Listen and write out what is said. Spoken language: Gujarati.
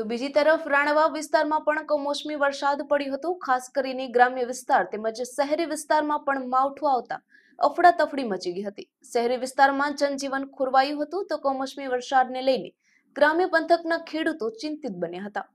તો બીજી તરફ રાણવા વિસ્તારમાં પણ કમોસમી વરસાદ પડ્યો હતો ખાસ કરીને ગ્રામ્ય વિસ્તાર તેમજ શહેરી વિસ્તારમાં પણ માવઠું આવતા અફડાતફડી મચી ગઈ હતી શહેરી વિસ્તારમાં જનજીવન ખોરવાયું હતું તો કમોસમી વરસાદને લઈને ગ્રામ્ય પંથકના ખેડૂતો ચિંતિત બન્યા હતા